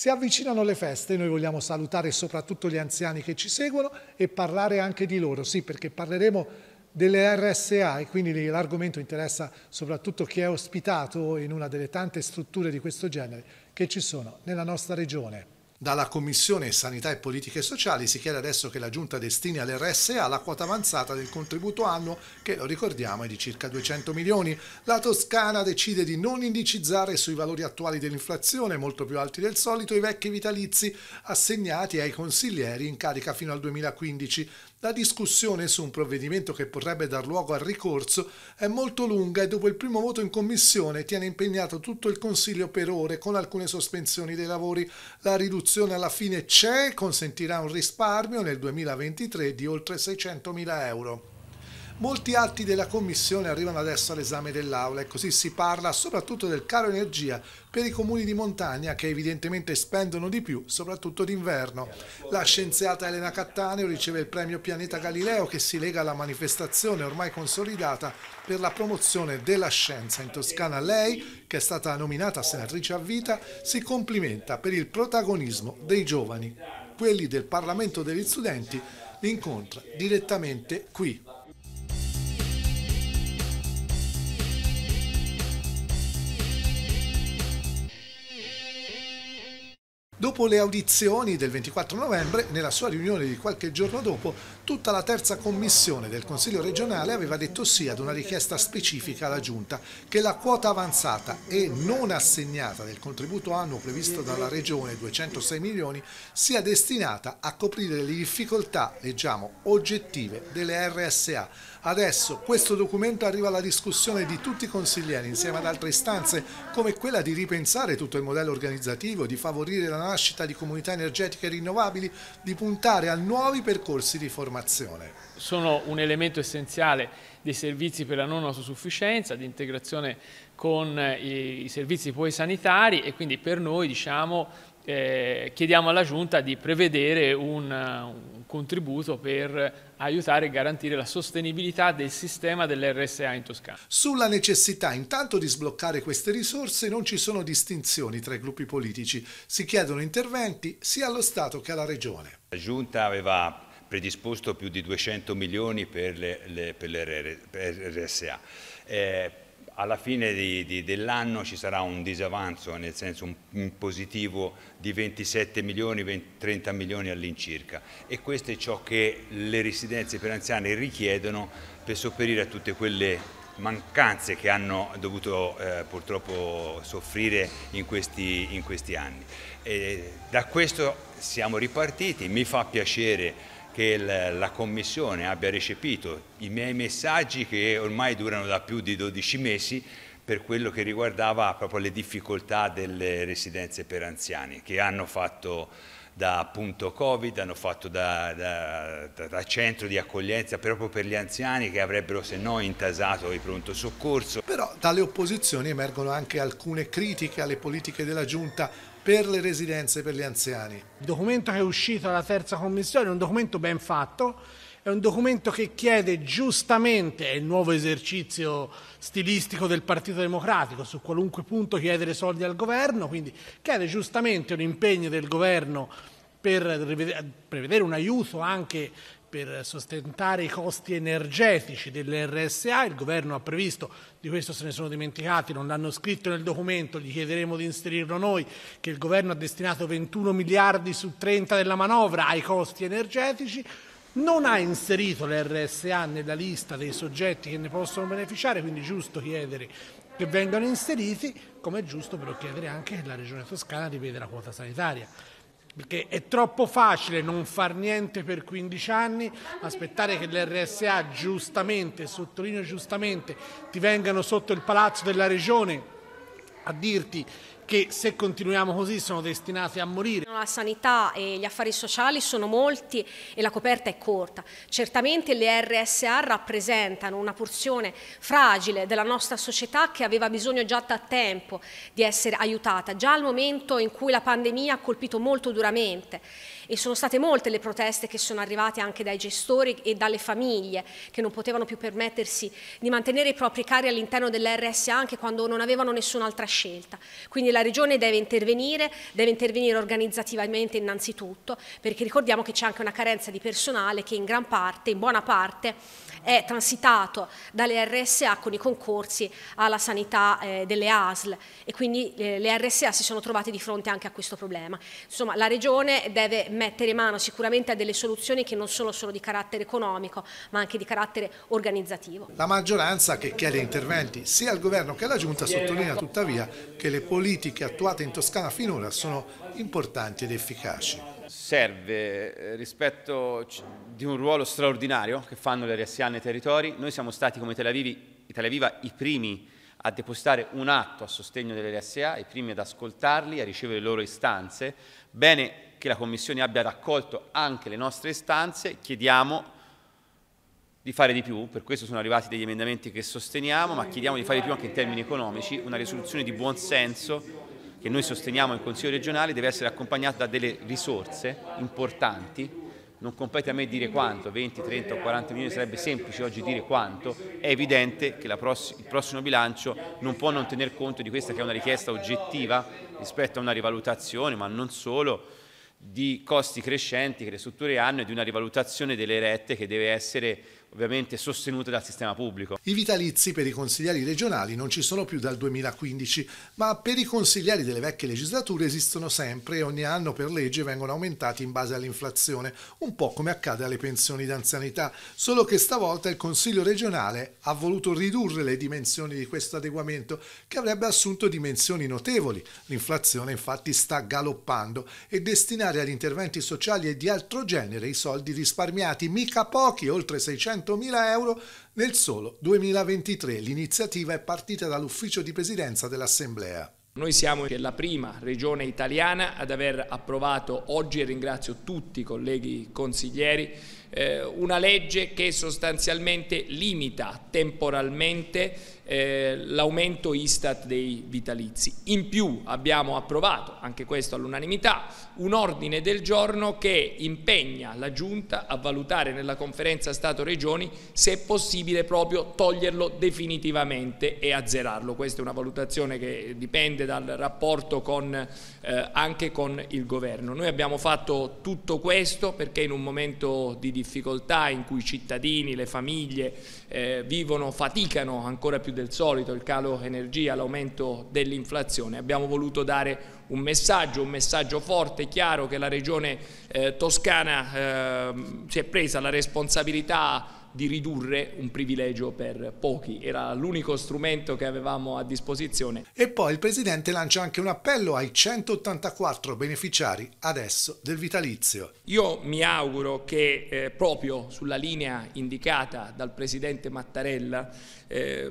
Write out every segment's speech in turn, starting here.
Si avvicinano le feste, e noi vogliamo salutare soprattutto gli anziani che ci seguono e parlare anche di loro, sì perché parleremo delle RSA e quindi l'argomento interessa soprattutto chi è ospitato in una delle tante strutture di questo genere che ci sono nella nostra regione. Dalla Commissione Sanità e Politiche Sociali si chiede adesso che la Giunta destini all'RSA la quota avanzata del contributo annuo che, lo ricordiamo, è di circa 200 milioni. La Toscana decide di non indicizzare sui valori attuali dell'inflazione, molto più alti del solito, i vecchi vitalizi assegnati ai consiglieri in carica fino al 2015. La discussione su un provvedimento che potrebbe dar luogo al ricorso è molto lunga e dopo il primo voto in commissione tiene impegnato tutto il Consiglio per ore con alcune sospensioni dei lavori. La riduzione alla fine c'è e consentirà un risparmio nel 2023 di oltre 600.000 euro. Molti atti della Commissione arrivano adesso all'esame dell'Aula e così si parla soprattutto del caro energia per i comuni di montagna che evidentemente spendono di più, soprattutto d'inverno. La scienziata Elena Cattaneo riceve il premio Pianeta Galileo che si lega alla manifestazione ormai consolidata per la promozione della scienza. In Toscana lei, che è stata nominata senatrice a vita, si complimenta per il protagonismo dei giovani. Quelli del Parlamento degli Studenti li incontra direttamente qui. Dopo le audizioni del 24 novembre, nella sua riunione di qualche giorno dopo, tutta la terza commissione del Consiglio regionale aveva detto sì ad una richiesta specifica alla Giunta che la quota avanzata e non assegnata del contributo annuo previsto dalla Regione 206 milioni sia destinata a coprire le difficoltà, leggiamo, oggettive delle RSA. Adesso questo documento arriva alla discussione di tutti i consiglieri insieme ad altre istanze come quella di ripensare tutto il modello organizzativo, di favorire la nascita di comunità energetiche rinnovabili, di puntare a nuovi percorsi di formazione formazione. Sono un elemento essenziale dei servizi per la non autosufficienza, di integrazione con eh, i, servizi poi sanitari e quindi per noi diciamo, eh, chiediamo alla Giunta di prevedere un, un contributo per aiutare e garantire la sostenibilità del sistema dell'RSA in Toscana. Sulla necessità intanto di sbloccare queste risorse non ci sono distinzioni tra i gruppi politici, si chiedono interventi sia allo Stato che alla Regione. La Giunta aveva predisposto più di 200 milioni per le, le, per le RSA. Eh, alla fine di, di, dell'anno ci sarà un disavanzo, nel senso un, un positivo di 27 milioni, 20, 30 milioni all'incirca e questo è ciò che le residenze per anziani richiedono per sopperire a tutte quelle mancanze che hanno dovuto eh, purtroppo soffrire in questi, in questi anni. E da questo siamo ripartiti, mi fa piacere che la Commissione abbia recepito i miei messaggi che ormai durano da più di 12 mesi per quello che riguardava proprio le difficoltà delle residenze per anziani che hanno fatto da appunto Covid, hanno fatto da, da, da, centro di accoglienza proprio per gli anziani che avrebbero se no intasato il pronto soccorso. Però dalle opposizioni emergono anche alcune critiche alle politiche della Giunta per le residenze per gli anziani. Il documento che è uscito dalla terza commissione è un documento ben fatto, è un documento che chiede giustamente, è il nuovo esercizio stilistico del Partito Democratico, su qualunque punto chiedere soldi al governo, quindi chiede giustamente un impegno del governo per prevedere un aiuto anche per sostentare i costi energetici dell'RSA, il governo ha previsto, di questo se ne sono dimenticati, non l'hanno scritto nel documento, gli chiederemo di inserirlo noi, che il governo ha destinato 21 miliardi su 30 della manovra ai costi energetici, non ha inserito l'RSA nella lista dei soggetti che ne possono beneficiare, quindi è giusto chiedere che vengano inseriti, come è giusto però chiedere anche che la Regione Toscana riveda la quota sanitaria perché è troppo facile non far niente per 15 anni, aspettare che l'RSA giustamente, sottolineo giustamente, ti vengano sotto il palazzo della regione a dirti che se continuiamo così sono destinati a morire. La sanità e gli affari sociali sono molti e la coperta è corta. Certamente le RSA rappresentano una porzione fragile della nostra società che aveva bisogno già da tempo di essere aiutata, già al momento in cui la pandemia ha colpito molto duramente e sono state molte le proteste che sono arrivate anche dai gestori e dalle famiglie che non potevano più permettersi di mantenere i propri cari all'interno dell'RSA anche quando non avevano nessun'altra scelta. Quindi la Regione deve intervenire, deve intervenire organizzativamente innanzitutto perché ricordiamo che c'è anche una carenza di personale che in gran parte, in buona parte, è transitato dalle RSA con i concorsi alla sanità eh, delle ASL e quindi eh, le RSA si sono trovate di fronte anche a questo problema. Insomma la Regione deve mettere mano sicuramente a delle soluzioni che non sono solo di carattere economico ma anche di carattere organizzativo. La maggioranza che chiede interventi sia al Governo che alla Giunta sottolinea tuttavia che le politiche attuate in Toscana finora sono importanti ed efficaci serve eh, rispetto di un ruolo straordinario che fanno le RSA nei territori. Noi siamo stati come Tel Aviv, Tel Aviv i primi a depositare un atto a sostegno delle RSA, i primi ad ascoltarli, a ricevere le loro istanze. Bene che la Commissione abbia raccolto anche le nostre istanze, chiediamo di fare di più, per questo sono arrivati degli emendamenti che sosteniamo, ma chiediamo di fare di più anche in termini economici, una risoluzione di buon senso che noi sosteniamo in Consiglio regionale deve essere accompagnata da delle risorse importanti non compete a me dire quanto, 20, 30 o 40 milioni sarebbe semplice oggi dire quanto, è evidente che pross il prossimo bilancio non può non tener conto di questa che è una richiesta oggettiva rispetto a una rivalutazione, ma non solo, di costi crescenti che le strutture hanno e di una rivalutazione delle rette che deve essere ovviamente sostenute dal sistema pubblico. I vitalizi per i consiglieri regionali non ci sono più dal 2015, ma per i consiglieri delle vecchie legislature esistono sempre e ogni anno per legge vengono aumentati in base all'inflazione, un po' come accade alle pensioni d'anzianità, solo che stavolta il Consiglio regionale ha voluto ridurre le dimensioni di questo adeguamento che avrebbe assunto dimensioni notevoli. L'inflazione infatti sta galoppando e destinare ad interventi sociali e di altro genere i soldi risparmiati, mica pochi, oltre 600 300.000 euro nel solo 2023. L'iniziativa è partita dall'ufficio di presidenza dell'Assemblea. Noi siamo la prima regione italiana ad aver approvato oggi, e ringrazio tutti i colleghi consiglieri, eh, una legge che sostanzialmente limita temporalmente eh, l'aumento Istat dei vitalizi. In più abbiamo approvato, anche questo all'unanimità, un ordine del giorno che impegna la Giunta a valutare nella conferenza Stato-Regioni se è possibile proprio toglierlo definitivamente e azzerarlo. Questa è una valutazione che dipende dal rapporto con, eh, anche con il Governo. Noi abbiamo fatto tutto questo perché in un momento di difficoltà in cui i cittadini, le famiglie eh, vivono, faticano ancora più del solito, il calo energia, l'aumento dell'inflazione. Abbiamo voluto dare un messaggio, un messaggio forte, chiaro che la regione eh, toscana eh, si è presa la responsabilità di ridurre un privilegio per pochi, era l'unico strumento che avevamo a disposizione. E poi il Presidente lancia anche un appello ai 184 beneficiari adesso del vitalizio. Io mi auguro che eh, proprio sulla linea indicata dal Presidente Mattarella eh,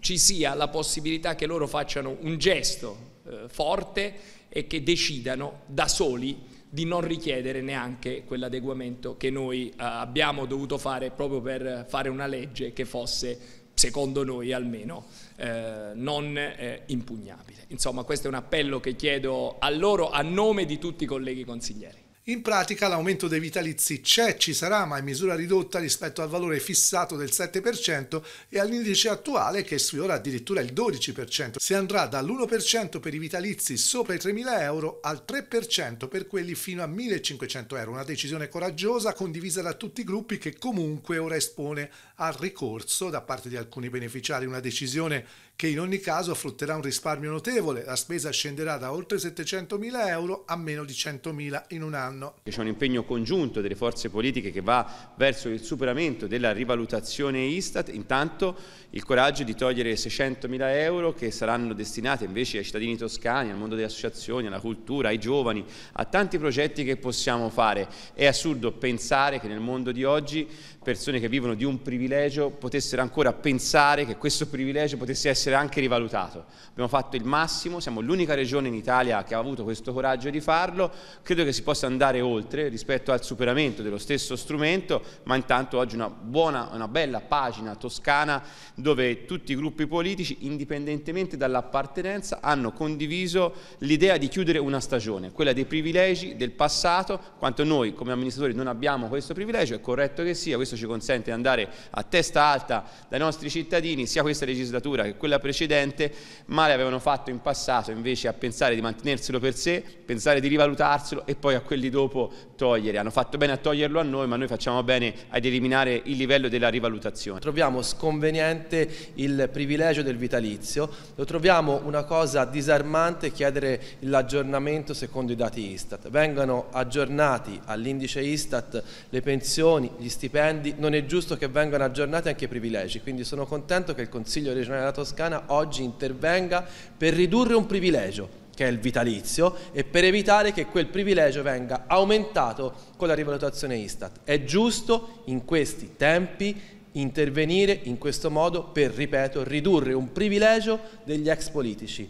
ci sia la possibilità che loro facciano un gesto eh, forte e che decidano da soli di non richiedere neanche quell'adeguamento che noi eh, abbiamo dovuto fare proprio per fare una legge che fosse secondo noi almeno, eh, non eh, impugnabile. Insomma, questo è un appello che chiedo a loro a nome di tutti i colleghi consiglieri. In pratica l'aumento dei vitalizi c'è, ci sarà, ma in misura ridotta rispetto al valore fissato del 7% e all'indice attuale che sfiora addirittura il 12%. Si andrà dall'1% per i vitalizi sopra i 3.000 euro al 3% per quelli fino a 1.500 euro. Una decisione coraggiosa condivisa da tutti i gruppi che comunque ora espone al ricorso da parte di alcuni beneficiari, una decisione che in ogni caso frutterà un risparmio notevole, la spesa scenderà da oltre 700 mila euro a meno di 100 mila in un anno. C'è un impegno congiunto delle forze politiche che va verso il superamento della rivalutazione Istat, intanto il coraggio di togliere 600 mila euro che saranno destinate invece ai cittadini toscani, al mondo delle associazioni, alla cultura, ai giovani, a tanti progetti che possiamo fare. È assurdo pensare che nel mondo di oggi persone che vivono di un privilegio privilegio potessero ancora pensare che questo privilegio potesse essere anche rivalutato. Abbiamo fatto il massimo, siamo l'unica regione in Italia che ha avuto questo coraggio di farlo, credo che si possa andare oltre rispetto al superamento dello stesso strumento, ma intanto oggi una buona, una bella pagina toscana dove tutti i gruppi politici, indipendentemente dall'appartenenza, hanno condiviso l'idea di chiudere una stagione, quella dei privilegi del passato, quanto noi come amministratori non abbiamo questo privilegio, è corretto che sia, questo ci consente di andare a testa alta dai nostri cittadini, sia questa legislatura che quella precedente, male avevano fatto in passato invece a pensare di mantenerselo per sé, pensare di rivalutarselo e poi a quelli dopo togliere. Hanno fatto bene a toglierlo a noi, ma noi facciamo bene ad eliminare il livello della rivalutazione. Troviamo sconveniente il privilegio del vitalizio, lo troviamo una cosa disarmante chiedere l'aggiornamento secondo i dati Istat. Vengano aggiornati all'indice Istat le pensioni, gli stipendi, non è giusto che vengano aggiornati anche i privilegi, quindi sono contento che il Consiglio regionale della Toscana oggi intervenga per ridurre un privilegio che è il vitalizio, e per evitare che quel privilegio venga aumentato con la rivalutazione Istat. È giusto in questi tempi intervenire in questo modo per, ripeto, ridurre un privilegio degli ex politici.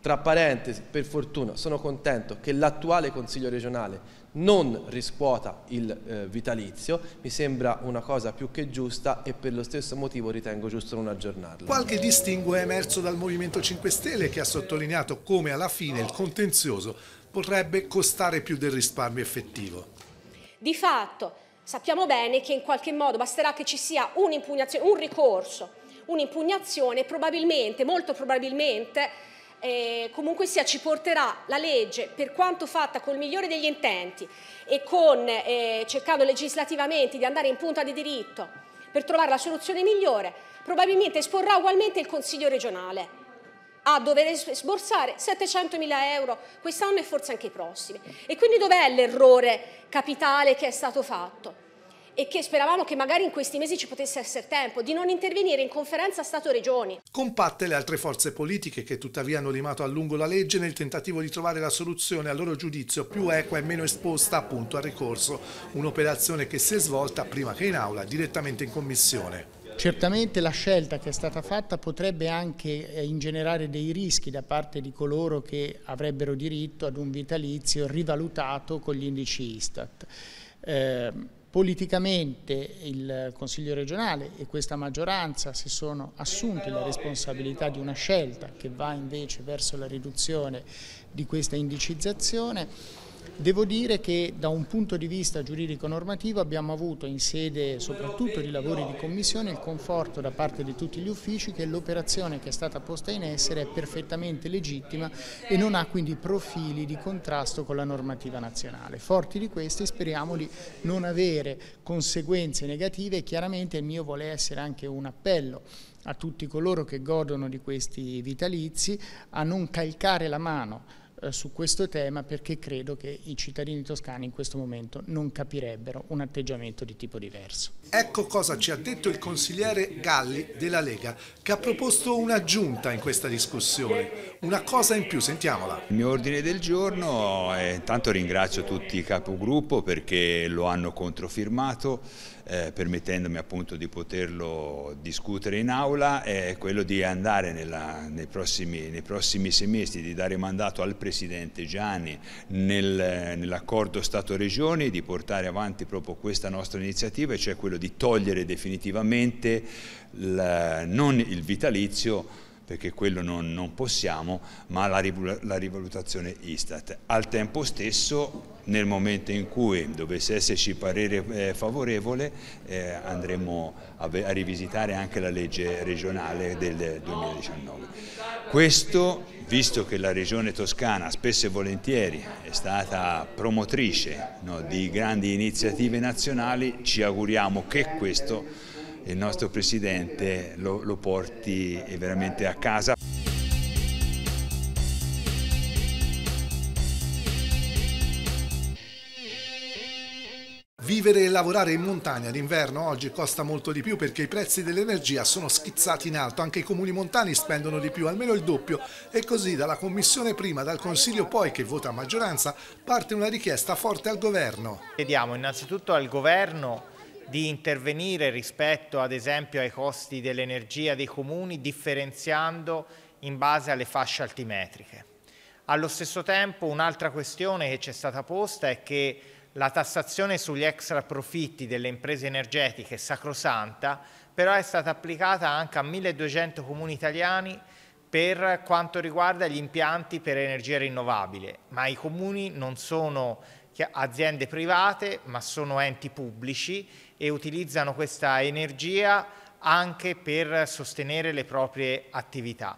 Tra parentesi, per fortuna, sono contento che l'attuale Consiglio regionale non riscuota il eh, vitalizio, mi sembra una cosa più che giusta e per lo stesso motivo ritengo giusto non aggiornarlo. Qualche distinguo è emerso dal Movimento 5 Stelle che ha sottolineato come alla fine il contenzioso potrebbe costare più del risparmio effettivo. Di fatto sappiamo bene che in qualche modo basterà che ci sia un'impugnazione, un ricorso, un'impugnazione probabilmente, molto probabilmente eh, comunque sia ci porterà la legge, per quanto fatta col migliore degli intenti e con, eh, cercando legislativamente di andare in punta di diritto per trovare la soluzione migliore, probabilmente esporrà ugualmente il Consiglio regionale a dover sborsare 700 mila euro quest'anno e forse anche i prossimi. E quindi dov'è l'errore capitale che è stato fatto? e che speravamo che magari in questi mesi ci potesse essere tempo, di non intervenire in conferenza Stato-Regioni. Compatte le altre forze politiche che tuttavia hanno limato a lungo la legge nel tentativo di trovare la soluzione a loro giudizio più equa e meno esposta appunto al ricorso, un'operazione che si è svolta prima che in aula, direttamente in commissione. Certamente la scelta che è stata fatta potrebbe anche eh, ingenerare dei rischi da parte di coloro che avrebbero diritto ad un vitalizio rivalutato con gli indici Istat. Eh, Politicamente il Consiglio regionale e questa maggioranza si sono assunti la responsabilità di una scelta che va invece verso la riduzione di questa indicizzazione Devo dire che da un punto di vista giuridico-normativo abbiamo avuto in sede soprattutto di lavori di commissione il conforto da parte di tutti gli uffici che l'operazione che è stata posta in essere è perfettamente legittima e non ha quindi profili di contrasto con la normativa nazionale. Forti di questi speriamo di non avere conseguenze negative e chiaramente il mio vuole essere anche un appello a tutti coloro che godono di questi vitalizi a non calcare la mano eh, su questo tema perché credo che i cittadini toscani in questo momento non capirebbero un atteggiamento di tipo diverso. Ecco cosa ci ha detto il consigliere Galli della Lega che ha proposto un'aggiunta in questa discussione, una cosa in più, sentiamola. Il mio ordine del giorno, intanto ringrazio tutti i capogruppo perché lo hanno controfirmato, eh, permettendomi appunto di poterlo discutere in aula, è quello di andare nella, nei, prossimi, nei, prossimi, semestri, di dare mandato al Presidente Gianni nel, nell'accordo Stato-Regioni di portare avanti proprio questa nostra iniziativa, cioè quello di togliere definitivamente la, non il vitalizio perché quello non, non possiamo, ma la, la, rivalutazione Istat. Al tempo stesso, nel momento in cui dovesse esserci parere eh, favorevole, eh, andremo a, a, rivisitare anche la legge regionale del 2019. Questo, visto che la regione toscana spesso e volentieri è stata promotrice no, di grandi iniziative nazionali, ci auguriamo che questo il nostro Presidente lo, lo porti veramente a casa. Vivere e lavorare in montagna d'inverno oggi costa molto di più perché i prezzi dell'energia sono schizzati in alto, anche i comuni montani spendono di più, almeno il doppio, e così dalla Commissione prima, dal Consiglio poi che vota a maggioranza, parte una richiesta forte al Governo. Chiediamo innanzitutto al Governo di intervenire rispetto ad esempio ai costi dell'energia dei comuni differenziando in base alle fasce altimetriche. Allo stesso tempo un'altra questione che ci è stata posta è che la tassazione sugli extra profitti delle imprese energetiche sacrosanta, però è stata applicata anche a 1200 comuni italiani per quanto riguarda gli impianti per energia rinnovabile, ma i comuni non sono aziende private, ma sono enti pubblici e utilizzano questa energia anche per sostenere le proprie attività.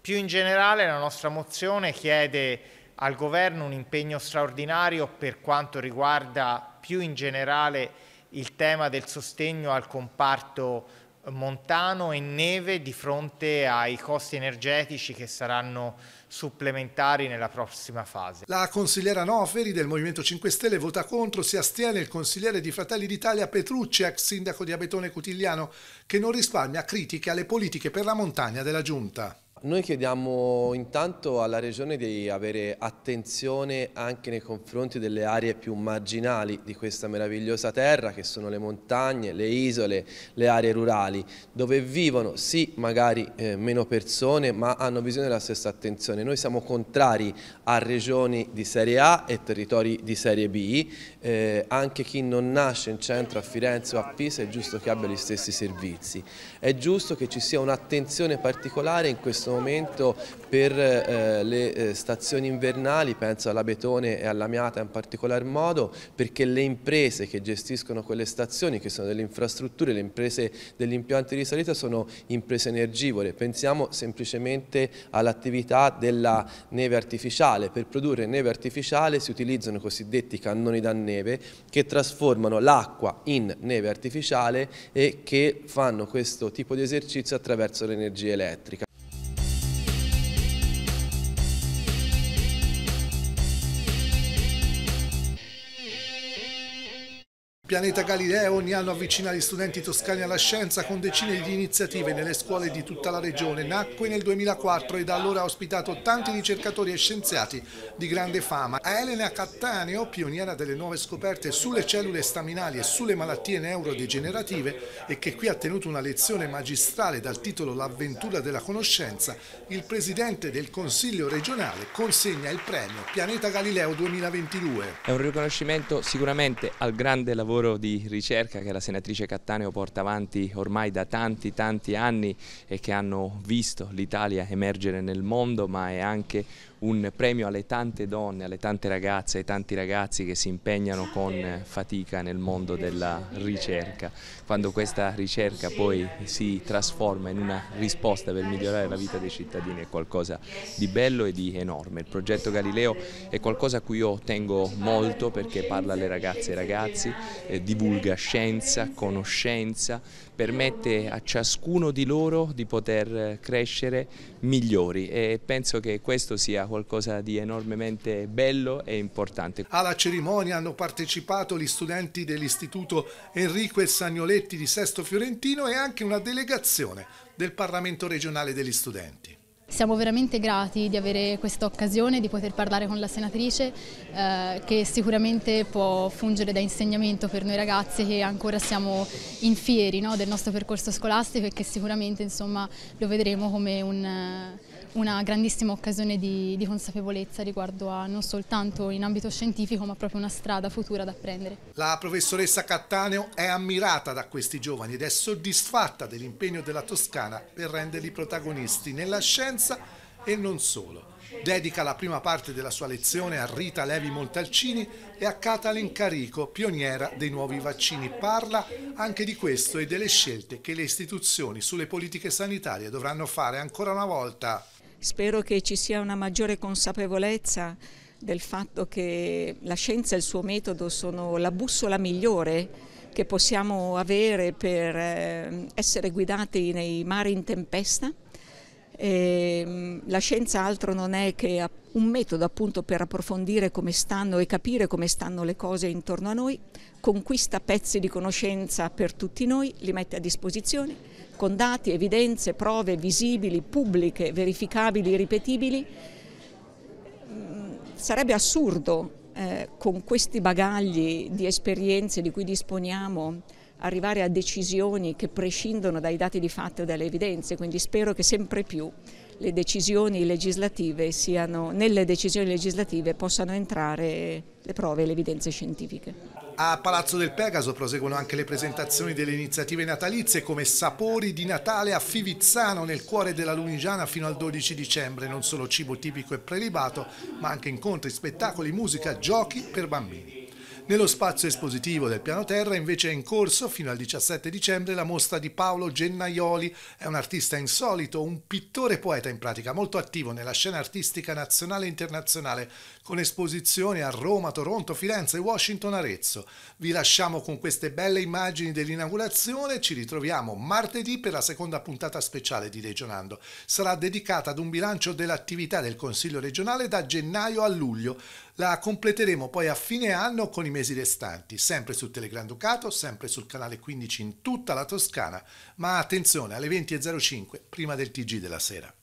Più in generale la nostra mozione chiede al governo un impegno straordinario per quanto riguarda più in generale il tema del sostegno al comparto montano e neve di fronte ai costi energetici che saranno supplementari nella prossima fase. La consigliera Noferi del Movimento 5 Stelle vota contro, si astiene il consigliere di Fratelli d'Italia Petrucci, ex sindaco di Abetone Cutigliano, che non risparmia critiche alle politiche per la montagna della Giunta. Noi chiediamo intanto alla Regione di avere attenzione anche nei confronti delle aree più marginali di questa meravigliosa terra che sono le montagne, le isole, le aree rurali dove vivono sì magari eh, meno persone ma hanno bisogno della stessa attenzione. Noi siamo contrari a regioni di serie A e territori di serie B, eh, anche chi non nasce in centro a Firenze o a Pisa è giusto che abbia gli stessi servizi. È giusto che ci sia un'attenzione particolare in questo momento momento per eh, le eh, stazioni invernali, penso alla Betone e alla Miata in particolar modo, perché le imprese che gestiscono quelle stazioni, che sono delle infrastrutture, le imprese degli impianti di salita sono imprese energivore, pensiamo semplicemente all'attività della neve artificiale, per produrre neve artificiale si utilizzano i cosiddetti cannoni da neve che trasformano l'acqua in neve artificiale e che fanno questo tipo di esercizio attraverso l'energia elettrica. Pianeta Galileo ogni anno avvicina gli studenti toscani alla scienza con decine di iniziative nelle scuole di tutta la regione. Nacque nel 2004 e da allora ha ospitato tanti ricercatori e scienziati di grande fama. A Elena Cattaneo, pioniera delle nuove scoperte sulle cellule staminali e sulle malattie neurodegenerative e che qui ha tenuto una lezione magistrale dal titolo L'avventura della conoscenza, il presidente del Consiglio regionale consegna il premio Pianeta Galileo 2022. È un riconoscimento sicuramente al grande lavoro lavoro di ricerca che la senatrice Cattaneo porta avanti ormai da tanti tanti anni e che hanno visto l'Italia emergere nel mondo ma è anche un premio alle tante donne, alle tante ragazze, ai tanti ragazzi che si impegnano con fatica nel mondo della ricerca. Quando questa ricerca poi si trasforma in una risposta per migliorare la vita dei cittadini è qualcosa di bello e di enorme. Il progetto Galileo è qualcosa a cui io tengo molto perché parla alle ragazze e ai ragazzi, eh, divulga scienza, conoscenza, permette a ciascuno di loro di poter crescere migliori e penso che questo sia qualcosa di enormemente bello e importante. Alla cerimonia hanno partecipato gli studenti dell'Istituto Enrico e Sagnoletti di Sesto Fiorentino e anche una delegazione del Parlamento regionale degli studenti. Siamo veramente grati di avere questa occasione, di poter parlare con la senatrice eh, che sicuramente può fungere da insegnamento per noi ragazzi che ancora siamo infieri no, del nostro percorso scolastico e che sicuramente insomma, lo vedremo come un, eh, una grandissima occasione di, di, consapevolezza riguardo a non soltanto in ambito scientifico ma proprio una strada futura da prendere. La professoressa Cattaneo è ammirata da questi giovani ed è soddisfatta dell'impegno della Toscana per renderli protagonisti nella scienza e non solo. Dedica la prima parte della sua lezione a Rita Levi Montalcini e a Catalin Carico, pioniera dei nuovi vaccini. Parla anche di questo e delle scelte che le istituzioni sulle politiche sanitarie dovranno fare ancora una volta. Spero che ci sia una maggiore consapevolezza del fatto che la scienza e il suo metodo sono la bussola migliore che possiamo avere per eh, essere guidati nei mari in tempesta e, ehm, la scienza altro non è che un metodo appunto per approfondire come stanno e capire come stanno le cose intorno a noi, conquista pezzi di conoscenza per tutti noi, li mette a disposizione con dati, evidenze, prove visibili, pubbliche, verificabili, ripetibili. Mm, sarebbe assurdo eh, con questi bagagli di esperienze di cui disponiamo arrivare a decisioni che prescindono dai dati di fatto e dalle evidenze, quindi spero che sempre più le decisioni legislative siano, nelle decisioni legislative possano entrare le prove e le evidenze scientifiche. A Palazzo del Pegaso proseguono anche le presentazioni delle iniziative natalizie come Sapori di Natale a Fivizzano nel cuore della Lunigiana fino al 12 dicembre, non solo cibo tipico e prelibato, ma anche incontri, spettacoli, musica, giochi per bambini. Nello spazio espositivo del piano terra invece è in corso fino al 17 dicembre la mostra di Paolo Gennaioli, è un artista insolito, un pittore poeta in pratica molto attivo nella scena artistica nazionale e internazionale, con esposizioni a Roma, Toronto, Firenze, Washington, Arezzo. Vi lasciamo con queste belle immagini dell'inaugurazione, ci ritroviamo martedì per la seconda puntata speciale di Regionando. Sarà dedicata ad un bilancio dell'attività del Consiglio regionale da gennaio a luglio. La completeremo poi a fine anno con i mesi restanti, sempre su Telegram Ducato, sempre sul canale 15 in tutta la Toscana, ma attenzione alle 20.05 prima del TG della sera.